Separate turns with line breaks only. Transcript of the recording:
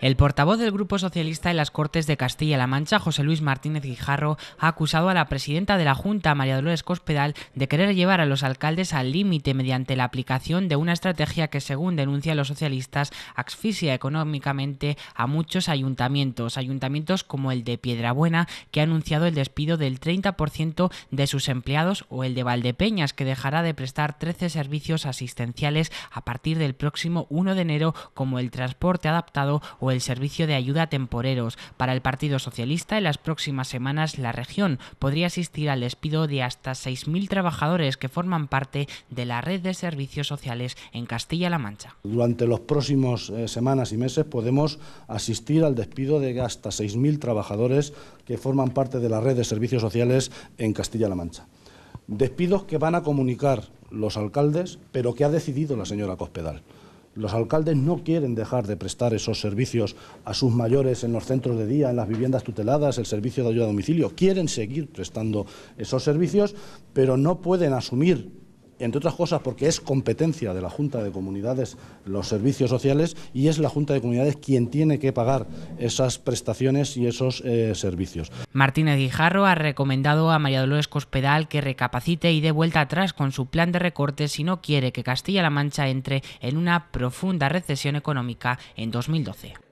El portavoz del Grupo Socialista en las Cortes de Castilla-La Mancha, José Luis Martínez Guijarro, ha acusado a la presidenta de la Junta, María Dolores Cospedal, de querer llevar a los alcaldes al límite mediante la aplicación de una estrategia que, según denuncian los socialistas, asfixia económicamente a muchos ayuntamientos, ayuntamientos como el de Piedrabuena, que ha anunciado el despido del 30% de sus empleados, o el de Valdepeñas, que dejará de prestar 13 servicios asistenciales a partir del próximo 1 de enero, como el transporte adaptado o el servicio de ayuda a temporeros. Para el Partido Socialista, en las próximas semanas la región podría asistir al despido de hasta 6.000 trabajadores que forman parte de la red de servicios sociales en Castilla-La Mancha.
Durante los próximos eh, semanas y meses podemos asistir al despido de hasta 6.000 trabajadores que forman parte de la red de servicios sociales en Castilla-La Mancha. Despidos que van a comunicar los alcaldes, pero que ha decidido la señora Cospedal. Los alcaldes no quieren dejar de prestar esos servicios a sus mayores en los centros de día, en las viviendas tuteladas, el servicio de ayuda a domicilio. Quieren seguir prestando esos servicios, pero no pueden asumir entre otras cosas porque es competencia de la Junta de Comunidades los servicios sociales y es la Junta de Comunidades quien tiene que pagar esas prestaciones y esos eh, servicios.
Martínez Guijarro ha recomendado a María Dolores Cospedal que recapacite y dé vuelta atrás con su plan de recortes si no quiere que Castilla-La Mancha entre en una profunda recesión económica en 2012.